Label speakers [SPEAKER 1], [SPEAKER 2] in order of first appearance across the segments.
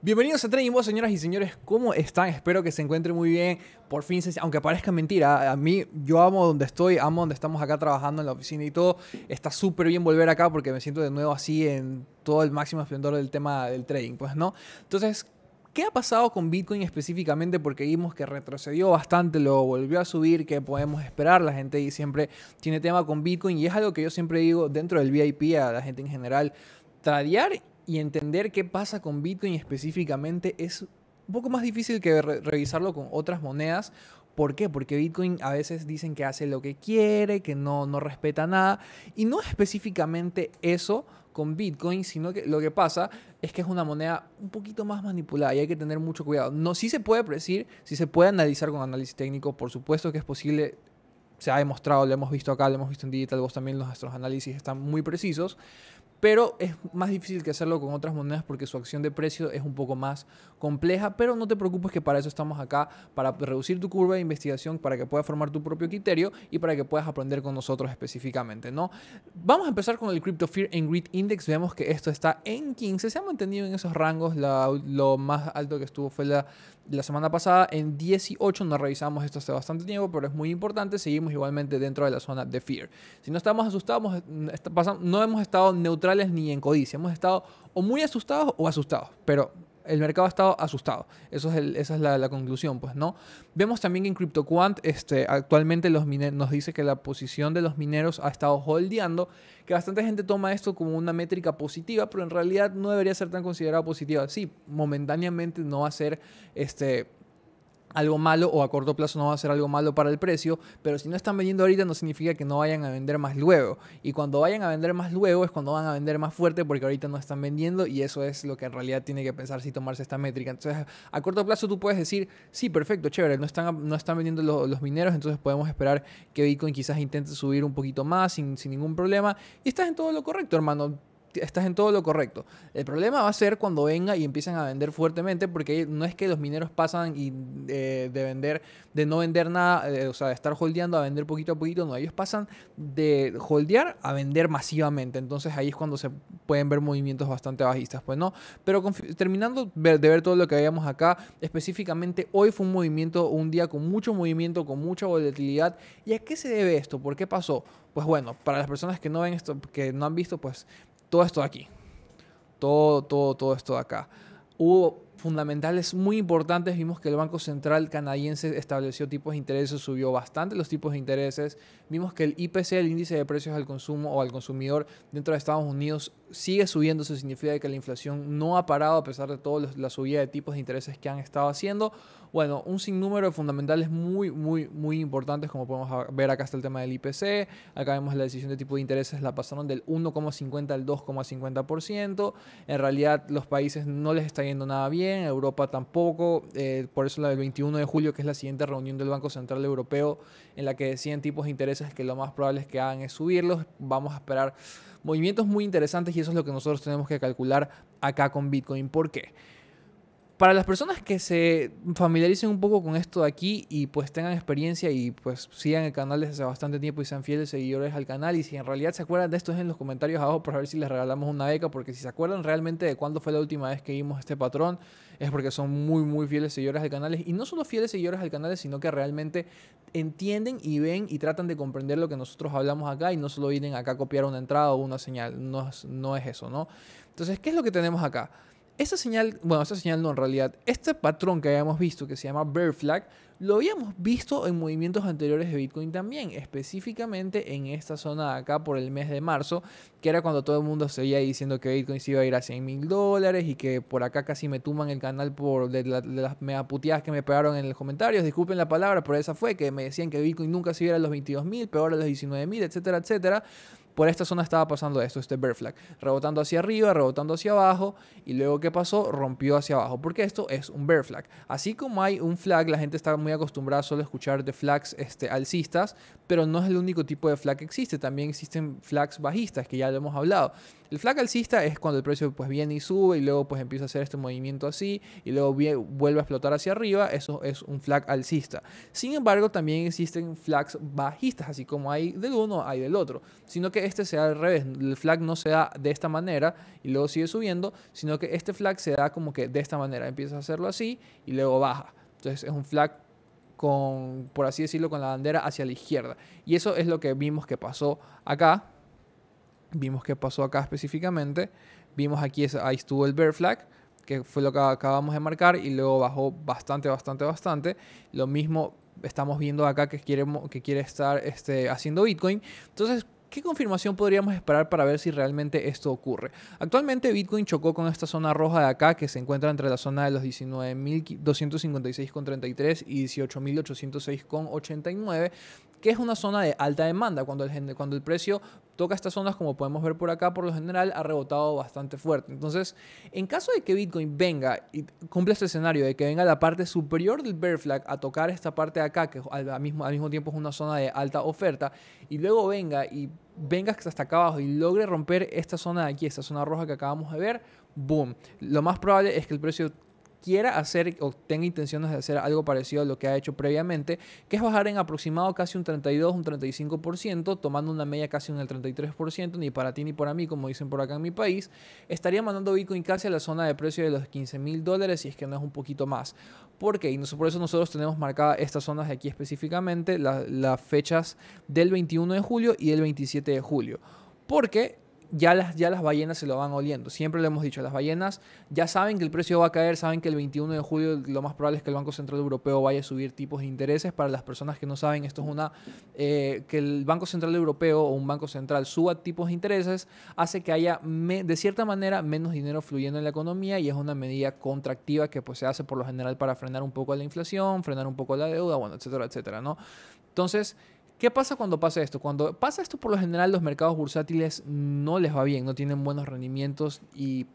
[SPEAKER 1] Bienvenidos a Trading Boss, señoras y señores. ¿Cómo están? Espero que se encuentren muy bien. Por fin, aunque parezca mentira, a mí yo amo donde estoy, amo donde estamos acá trabajando en la oficina y todo. Está súper bien volver acá porque me siento de nuevo así en todo el máximo esplendor del tema del trading, pues, ¿no? Entonces, ¿Qué ha pasado con Bitcoin específicamente? Porque vimos que retrocedió bastante, lo volvió a subir, ¿qué podemos esperar. La gente siempre tiene tema con Bitcoin y es algo que yo siempre digo dentro del VIP a la gente en general. Tradear y entender qué pasa con Bitcoin específicamente es un poco más difícil que revisarlo con otras monedas. ¿Por qué? Porque Bitcoin a veces dicen que hace lo que quiere, que no, no respeta nada. Y no específicamente eso con Bitcoin, sino que lo que pasa es que es una moneda un poquito más manipulada y hay que tener mucho cuidado. No, sí se puede predecir, sí se puede analizar con análisis técnico, por supuesto que es posible se ha demostrado, lo hemos visto acá, lo hemos visto en Digital también, nuestros análisis están muy precisos, pero es más difícil que hacerlo con otras monedas porque su acción de precio es un poco más compleja, pero no te preocupes que para eso estamos acá, para reducir tu curva de investigación, para que puedas formar tu propio criterio y para que puedas aprender con nosotros específicamente, ¿no? Vamos a empezar con el Crypto Fear and Greed Index, vemos que esto está en 15, se ha mantenido en esos rangos, lo más alto que estuvo fue la la semana pasada en 18, no revisamos esto hace bastante tiempo, pero es muy importante, seguimos igualmente dentro de la zona de fear. Si no estamos asustados, no hemos estado neutrales ni en codicia, hemos estado o muy asustados o asustados, pero el mercado ha estado asustado. Eso es esa es la, conclusión, pues, ¿no? Vemos también que en CryptoQuant este, actualmente los nos dice que la posición de los mineros ha estado holdeando, que bastante gente toma esto como una métrica positiva, pero en realidad no debería ser tan considerada positiva. Sí, momentáneamente no va a ser este, algo malo o a corto plazo no va a ser algo malo para el precio, pero si no están vendiendo ahorita no significa que no vayan a vender más luego. Y cuando vayan a vender más luego es cuando van a vender más fuerte porque ahorita no están vendiendo y eso es lo que en realidad tiene que pensar si tomarse esta métrica. Entonces, a corto plazo tú puedes decir, sí, perfecto, chévere, no están, no están vendiendo los mineros, entonces podemos esperar que Bitcoin quizás intente subir un poquito más sin, sin ningún problema. Y estás en todo lo correcto, hermano estás en todo lo correcto. El problema va a ser cuando venga y empiecen a vender fuertemente, porque no es que los mineros pasan eh, de vender, de no vender nada, eh, o sea, de estar holdeando a vender poquito a poquito, no, ellos pasan de holdear a vender masivamente. Entonces ahí es cuando se pueden ver movimientos bastante bajistas, pues no. Pero terminando de ver todo lo que habíamos acá, específicamente hoy fue un movimiento, un día con mucho movimiento, con mucha volatilidad. ¿Y a qué se debe esto? ¿Por qué pasó? Pues bueno, para las personas que no ven esto, que no han visto, pues todo esto de aquí. Todo, todo, todo esto de acá. Hubo fundamentales muy importantes. Vimos que el Banco Central canadiense estableció tipos de intereses, subió bastante los tipos de intereses. Vimos que el IPC, el índice de precios al consumo o al consumidor dentro de Estados Unidos, sigue subiendo. Eso significa que la inflación no ha parado a pesar de toda la subida de tipos de intereses que han estado haciendo. Bueno, un sinnúmero de fundamentales muy, muy, muy importantes, como podemos ver acá está el tema del IPC, acá vemos la decisión de tipo de intereses, la pasaron del 1,50 al 2,50%, en realidad los países no les está yendo nada bien, Europa tampoco, eh, por eso la del 21 de julio, que es la siguiente reunión del Banco Central Europeo, en la que deciden tipos de intereses que lo más probable es que hagan es subirlos, vamos a esperar movimientos muy interesantes y eso es lo que nosotros tenemos que calcular acá con Bitcoin. ¿Por qué? para las personas que se familiaricen un poco con esto de aquí y pues tengan experiencia y pues sigan el canal desde hace bastante tiempo y sean fieles seguidores al canal y si en realidad se acuerdan de esto es en los comentarios abajo para ver si les regalamos una beca porque si se acuerdan realmente de cuándo fue la última vez que vimos este patrón es porque son muy muy fieles seguidores al canal y no solo fieles seguidores al canal sino que realmente entienden y ven y tratan de comprender lo que nosotros hablamos acá y no solo vienen acá a copiar una entrada o una señal no no es eso no entonces qué es lo que tenemos acá esta señal, bueno, esta señal no en realidad, este patrón que habíamos visto que se llama bear flag, lo habíamos visto en movimientos anteriores de Bitcoin también, específicamente en esta zona de acá por el mes de marzo, que era cuando todo el mundo seguía diciendo que Bitcoin se iba a ir a 100 mil dólares y que por acá casi me tuman el canal por de, las las que me pegaron en los comentarios, disculpen la palabra, pero esa fue, que me decían que Bitcoin nunca se iba a los 22 mil, peor a los 19 mil, etcétera, etcétera por esta zona estaba pasando esto, este bear flag, rebotando hacia arriba, rebotando hacia abajo, y luego ¿qué pasó? Rompió hacia abajo, porque esto es un bear flag. Así como hay un flag, la gente está muy acostumbrada solo a escuchar de flags este, alcistas, pero no es el único tipo de flag que existe, también existen flags bajistas, que ya lo hemos hablado. El flag alcista es cuando el precio pues viene y sube y luego pues empieza a hacer este movimiento así y luego vuelve a explotar hacia arriba, eso es un flag alcista. Sin embargo, también existen flags bajistas, así como hay del uno, hay del otro, sino que este se da al revés, el flag no se da de esta manera y luego sigue subiendo, sino que este flag se da como que de esta manera, empieza a hacerlo así y luego baja. Entonces es un flag con, por así decirlo, con la bandera hacia la izquierda. Y eso es lo que vimos que pasó acá Vimos qué pasó acá específicamente. Vimos aquí, ahí estuvo el bear flag, que fue lo que acabamos de marcar, y luego bajó bastante, bastante, bastante. Lo mismo estamos viendo acá que quiere, que quiere estar este, haciendo Bitcoin. Entonces, ¿Qué confirmación podríamos esperar para ver si realmente esto ocurre? Actualmente Bitcoin chocó con esta zona roja de acá que se encuentra entre la zona de los 19.256,33 y 18.806,89 que es una zona de alta demanda. Cuando el, cuando el precio toca estas zonas, como podemos ver por acá, por lo general ha rebotado bastante fuerte. Entonces, en caso de que Bitcoin venga y cumpla este escenario, de que venga la parte superior del bear flag a tocar esta parte de acá, que al mismo, al mismo tiempo es una zona de alta oferta, y luego venga y venga hasta acá abajo y logre romper esta zona de aquí, esta zona roja que acabamos de ver, boom. Lo más probable es que el precio quiera hacer o tenga intenciones de hacer algo parecido a lo que ha hecho previamente, que es bajar en aproximado casi un 32, un 35%, tomando una media casi en el 33%, ni para ti ni para mí, como dicen por acá en mi país, estaría mandando Bitcoin casi a la zona de precio de los 15 mil dólares, si es que no es un poquito más. ¿Por qué? Y por eso nosotros tenemos marcadas estas zonas de aquí específicamente, las fechas del 21 de julio y el 27 de julio. Porque ya las, ya las ballenas se lo van oliendo. Siempre le hemos dicho, a las ballenas ya saben que el precio va a caer, saben que el 21 de julio lo más probable es que el Banco Central Europeo vaya a subir tipos de intereses. Para las personas que no saben, esto es una... Eh, que el Banco Central Europeo o un banco central suba tipos de intereses hace que haya, de cierta manera, menos dinero fluyendo en la economía y es una medida contractiva que pues se hace por lo general para frenar un poco la inflación, frenar un poco la deuda, bueno, etcétera, etcétera, ¿no? Entonces... ¿Qué pasa cuando pasa esto? Cuando pasa esto, por lo general, los mercados bursátiles no les va bien, no tienen buenos rendimientos y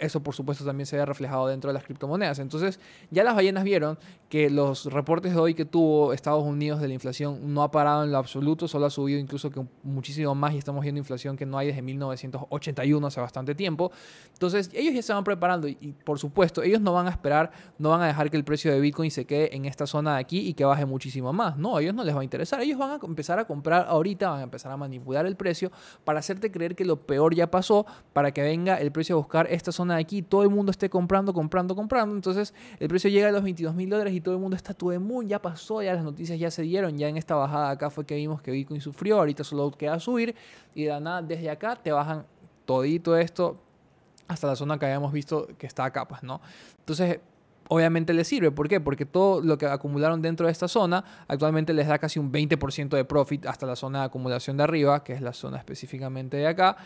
[SPEAKER 1] eso por supuesto también se ve reflejado dentro de las criptomonedas. Entonces, ya las ballenas vieron que los reportes de hoy que tuvo Estados Unidos de la inflación no ha parado en lo absoluto, solo ha subido incluso que muchísimo más y estamos viendo inflación que no hay desde 1981 hace bastante tiempo. Entonces, ellos ya se van preparando y, y por supuesto, ellos no van a esperar, no van a dejar que el precio de Bitcoin se quede en esta zona de aquí y que baje muchísimo más. No, a ellos no les va a interesar. Ellos van a empezar a comprar ahorita, van a empezar a manipular el precio para hacerte creer que lo peor ya pasó, para que venga el precio a buscar esta zona de aquí, todo el mundo esté comprando, comprando, comprando. Entonces el precio llega a los 22 mil dólares y todo el mundo está todo el mundo, ya pasó, ya las noticias ya se dieron, ya en esta bajada acá fue que vimos que Bitcoin sufrió, ahorita solo queda subir y de nada desde acá te bajan todito esto hasta la zona que habíamos visto que está a capas, ¿no? Entonces, obviamente les sirve. ¿Por qué? Porque todo lo que acumularon dentro de esta zona actualmente les da casi un 20% de profit hasta la zona de acumulación de arriba, que es la zona específicamente de acá.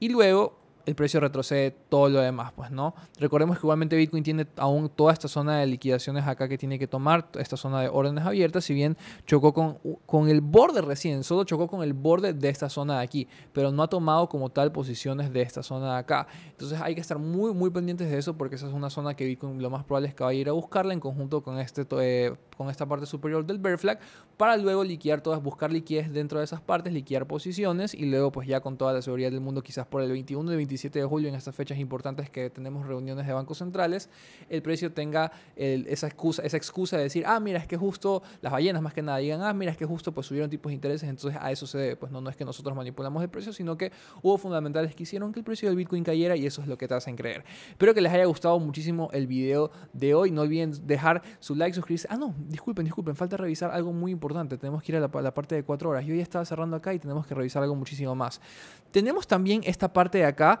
[SPEAKER 1] Y luego el precio retrocede todo lo demás, pues no. Recordemos que igualmente Bitcoin tiene aún toda esta zona de liquidaciones acá que tiene que tomar, esta zona de órdenes abiertas, si bien chocó con, con el borde recién, solo chocó con el borde de esta zona de aquí, pero no ha tomado como tal posiciones de esta zona de acá. Entonces hay que estar muy, muy pendientes de eso porque esa es una zona que Bitcoin lo más probable es que vaya a ir a buscarla en conjunto con, este, eh, con esta parte superior del bear flag para luego liquidar todas, buscar liquidez dentro de esas partes, liquidar posiciones y luego pues ya con toda la seguridad del mundo quizás por el 21 de 22 de julio, en estas fechas importantes que tenemos reuniones de bancos centrales, el precio tenga esa, excusa, esa excusa de decir, ah, mira, es que justo las ballenas más que nada digan, ah, mira, es que justo pues subieron tipos de intereses, entonces a eso se debe. Pues no, no es que nosotros manipulamos el precio, sino que hubo fundamentales que hicieron que el precio del Bitcoin cayera y eso es lo que te hacen creer. Espero que les haya gustado muchísimo el video de hoy. No olviden dejar su like, suscribirse. Ah, no, disculpen, disculpen, falta revisar algo muy importante. Tenemos que ir a la, parte de cuatro horas. Yo ya estaba cerrando acá y tenemos que revisar algo muchísimo más. Tenemos también esta parte de acá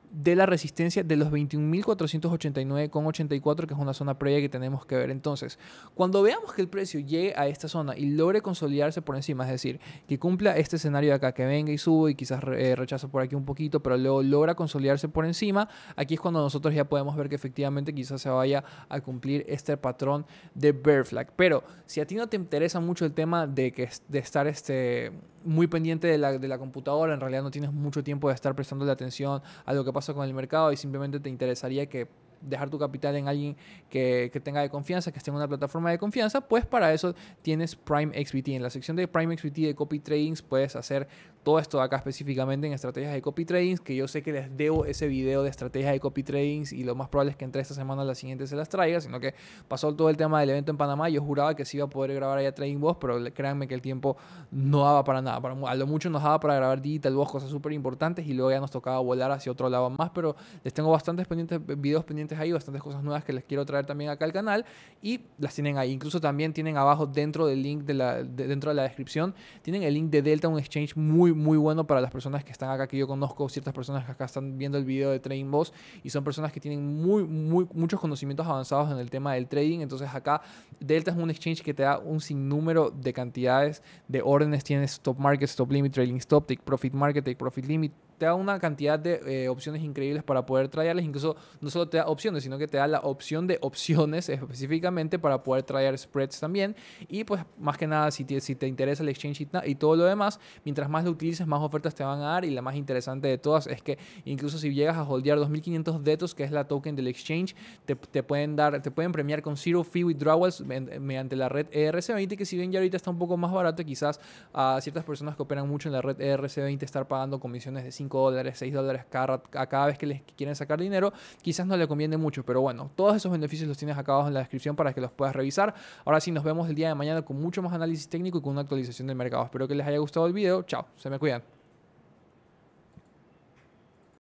[SPEAKER 1] de la resistencia de los 21.489,84, que es una zona previa que tenemos que ver. Entonces, cuando veamos que el precio llegue a esta zona y logre consolidarse por encima, es decir, que cumpla este escenario de acá, que venga y suba y quizás eh, rechazo por aquí un poquito, pero luego logra consolidarse por encima, aquí es cuando nosotros ya podemos ver que efectivamente quizás se vaya a cumplir este patrón de bear flag. Pero si a ti no te interesa mucho el tema de, que, de estar este, muy pendiente de la, de la computadora, en realidad no tienes mucho tiempo de estar prestando la atención a lo que pasa con el mercado y simplemente te interesaría que dejar tu capital en alguien que, tenga de confianza, que esté en una plataforma de confianza, pues para eso tienes Prime XBT. En la sección de Prime XBT de Copy Tradings puedes hacer todo esto acá específicamente en estrategias de Copy Tradings, que yo sé que les debo ese video de estrategias de Copy Tradings y lo más probable es que entre esta semana o la siguiente se las traiga, sino que pasó todo el tema del evento en Panamá, yo juraba que sí iba a poder grabar allá Trading Boss, pero créanme que el tiempo no daba para nada, para, a lo mucho nos daba para grabar Digital Boss, cosas súper importantes y luego ya nos tocaba volar hacia otro lado más, pero les tengo bastantes pendientes, videos pendientes hay bastantes cosas nuevas que les quiero traer también acá al canal y las tienen ahí. Incluso también tienen abajo dentro del link de la, dentro de la descripción, tienen el link de Delta, un exchange muy, muy bueno para las personas que están acá, que yo conozco ciertas personas que acá están viendo el video de Trading Boss y son personas que tienen muy, muy, muchos conocimientos avanzados en el tema del trading. Entonces acá Delta es un exchange que te da un sinnúmero de cantidades de órdenes. Tienes stop market, stop limit, trading stop, take profit market, take profit limit. Te da una cantidad de eh, opciones increíbles para poder traerles. Incluso no solo te da opciones, sino que te da la opción de opciones específicamente para poder traer spreads también. Y pues más que nada, si te, si te interesa el exchange y todo lo demás, mientras más lo utilices, más ofertas te van a dar. Y la más interesante de todas es que incluso si llegas a holdear 2500 DETOS, que es la token del exchange, te, pueden dar, te pueden premiar con zero fee withdrawals mediante la red ERC20, que si bien ya ahorita está un poco más barato, quizás a ciertas personas que operan mucho en la red ERC20 estar pagando comisiones de 5 dólares, 6 dólares cada vez que les quieren sacar dinero, quizás no le conviene mucho, pero bueno, todos esos beneficios los tienes acá abajo en la descripción para que los puedas revisar. Ahora sí, nos vemos el día de mañana con mucho más análisis técnico y con una actualización del mercado. Espero que les haya gustado el video. Chao, se me cuidan.